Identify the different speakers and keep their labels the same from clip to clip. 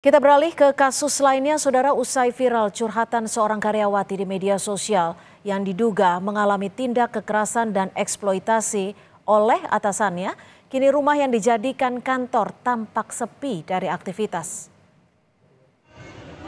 Speaker 1: Kita beralih ke kasus lainnya, saudara usai viral curhatan seorang karyawati di media sosial yang diduga mengalami tindak kekerasan dan eksploitasi oleh atasannya, kini rumah yang dijadikan kantor tampak sepi dari aktivitas.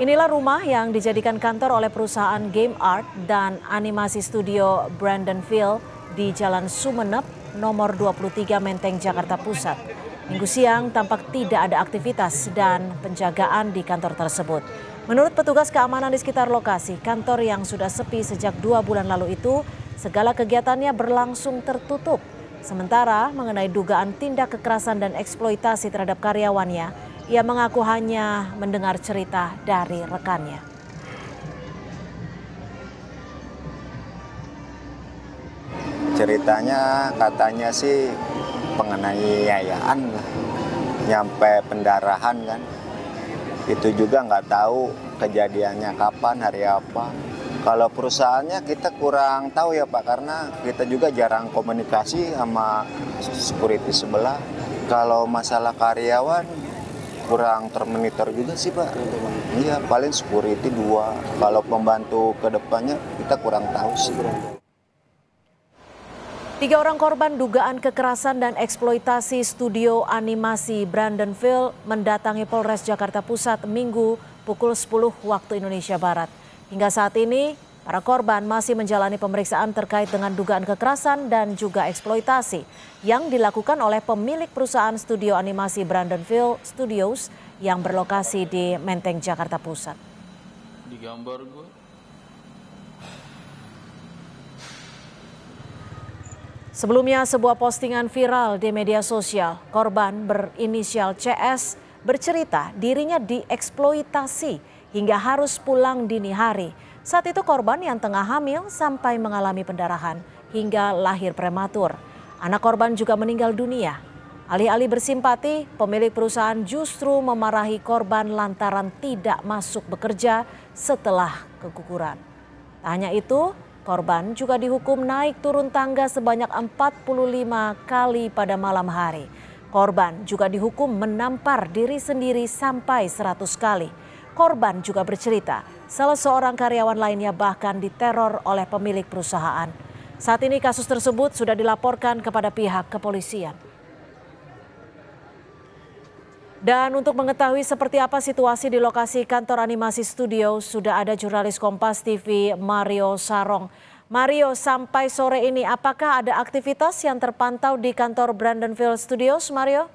Speaker 1: Inilah rumah yang dijadikan kantor oleh perusahaan game art dan animasi studio Brandonville di Jalan Sumeneb nomor 23 Menteng, Jakarta Pusat. Minggu siang tampak tidak ada aktivitas dan penjagaan di kantor tersebut. Menurut petugas keamanan di sekitar lokasi, kantor yang sudah sepi sejak dua bulan lalu itu, segala kegiatannya berlangsung tertutup. Sementara mengenai dugaan tindak kekerasan dan eksploitasi terhadap karyawannya, ia mengaku hanya mendengar cerita dari rekannya.
Speaker 2: ceritanya katanya sih penganiayaan lah nyampe pendarahan kan itu juga nggak tahu kejadiannya kapan hari apa kalau perusahaannya kita kurang tahu ya Pak karena kita juga jarang komunikasi sama security sebelah kalau masalah karyawan kurang termonitor juga sih Pak iya paling security dua kalau pembantu kedepannya kita kurang tahu sih
Speaker 1: Tiga orang korban dugaan kekerasan dan eksploitasi studio animasi Brandonville mendatangi Polres Jakarta Pusat Minggu pukul 10 waktu Indonesia Barat. Hingga saat ini, para korban masih menjalani pemeriksaan terkait dengan dugaan kekerasan dan juga eksploitasi yang dilakukan oleh pemilik perusahaan studio animasi Brandonville Studios yang berlokasi di Menteng, Jakarta Pusat.
Speaker 2: Digambar gue.
Speaker 1: Sebelumnya sebuah postingan viral di media sosial, korban berinisial CS bercerita dirinya dieksploitasi hingga harus pulang dini hari. Saat itu korban yang tengah hamil sampai mengalami pendarahan hingga lahir prematur. Anak korban juga meninggal dunia. Alih-alih bersimpati, pemilik perusahaan justru memarahi korban lantaran tidak masuk bekerja setelah keguguran. Tak hanya itu, Korban juga dihukum naik turun tangga sebanyak 45 kali pada malam hari. Korban juga dihukum menampar diri sendiri sampai 100 kali. Korban juga bercerita, salah seorang karyawan lainnya bahkan diteror oleh pemilik perusahaan. Saat ini kasus tersebut sudah dilaporkan kepada pihak kepolisian. Dan untuk mengetahui seperti apa situasi di lokasi kantor animasi studio, sudah ada jurnalis Kompas TV Mario Sarong. Mario, sampai sore ini apakah ada aktivitas yang terpantau di kantor Brandonville Studios, Mario?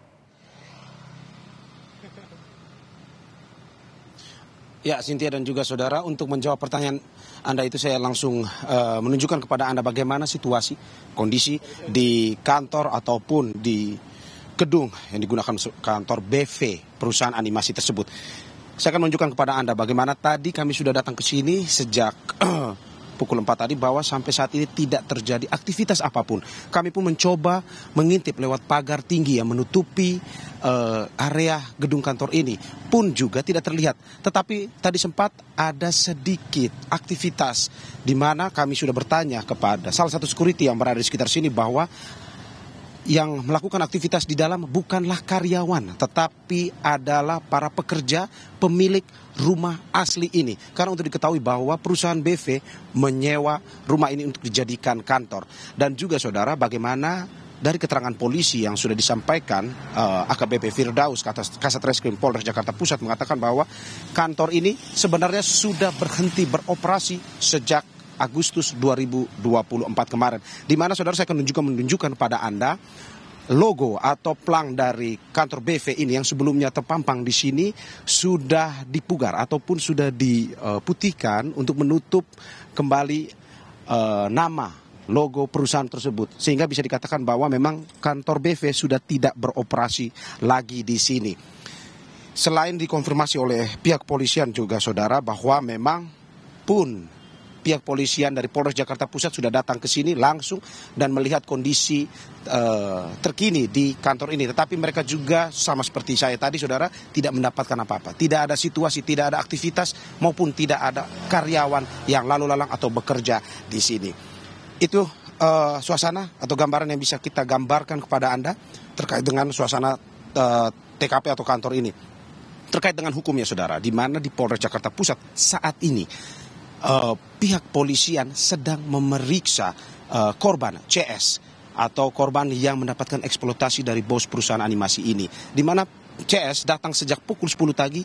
Speaker 3: Ya, Sintia dan juga saudara, untuk menjawab pertanyaan Anda itu saya langsung uh, menunjukkan kepada Anda bagaimana situasi, kondisi di kantor ataupun di gedung yang digunakan kantor BV perusahaan animasi tersebut. Saya akan menunjukkan kepada Anda bagaimana tadi kami sudah datang ke sini sejak pukul 4 tadi bahwa sampai saat ini tidak terjadi aktivitas apapun. Kami pun mencoba mengintip lewat pagar tinggi yang menutupi uh, area gedung kantor ini pun juga tidak terlihat. Tetapi tadi sempat ada sedikit aktivitas di mana kami sudah bertanya kepada salah satu security yang berada di sekitar sini bahwa yang melakukan aktivitas di dalam bukanlah karyawan, tetapi adalah para pekerja pemilik rumah asli ini. Karena untuk diketahui bahwa perusahaan BV menyewa rumah ini untuk dijadikan kantor. Dan juga saudara bagaimana dari keterangan polisi yang sudah disampaikan uh, eh, AKBP Firdaus Kasat Reskrim Polres Jakarta Pusat mengatakan bahwa kantor ini sebenarnya sudah berhenti beroperasi sejak Agustus 2024 kemarin. Di mana saudara saya akan menunjukkan menunjukkan pada Anda logo atau plang dari kantor BV ini yang sebelumnya terpampang di sini sudah dipugar ataupun sudah diputihkan untuk menutup kembali uh, nama logo perusahaan tersebut sehingga bisa dikatakan bahwa memang kantor BV sudah tidak beroperasi lagi di sini. Selain dikonfirmasi oleh pihak polisian juga saudara bahwa memang pun pihak polisian dari Polres Jakarta Pusat sudah datang ke sini langsung dan melihat kondisi eh, terkini di kantor ini. Tetapi mereka juga sama seperti saya tadi, saudara, tidak mendapatkan apa-apa. Tidak ada situasi, tidak ada aktivitas maupun tidak ada karyawan yang lalu-lalang atau bekerja di sini. Itu uh, suasana atau gambaran yang bisa kita gambarkan kepada anda terkait dengan suasana uh, eh, TKP atau kantor ini terkait dengan hukumnya saudara di mana di Polres Jakarta Pusat saat ini uh, pihak polisian sedang memeriksa uh, korban CS atau korban yang mendapatkan eksploitasi dari bos perusahaan animasi ini. Di mana CS datang sejak pukul 10 pagi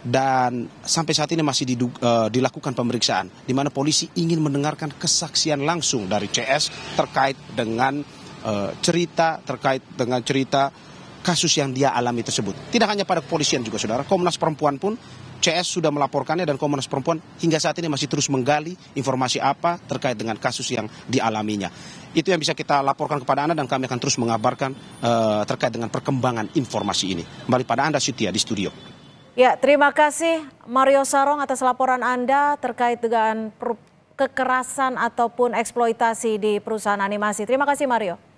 Speaker 3: dan sampai saat ini masih didu, uh, dilakukan pemeriksaan di mana polisi ingin mendengarkan kesaksian langsung dari CS terkait dengan uh, cerita terkait dengan cerita kasus yang dia alami tersebut. Tidak hanya pada kepolisian juga saudara, Komnas Perempuan pun CS sudah melaporkannya dan Komnas Perempuan hingga saat ini masih terus menggali informasi apa terkait dengan kasus yang dialaminya. Itu yang bisa kita laporkan kepada Anda dan kami akan terus mengabarkan uh, terkait dengan perkembangan informasi ini. Kembali pada Anda Sitia di studio.
Speaker 1: Ya, terima kasih Mario Sarong atas laporan Anda terkait dengan kekerasan ataupun eksploitasi di perusahaan animasi. Terima kasih Mario.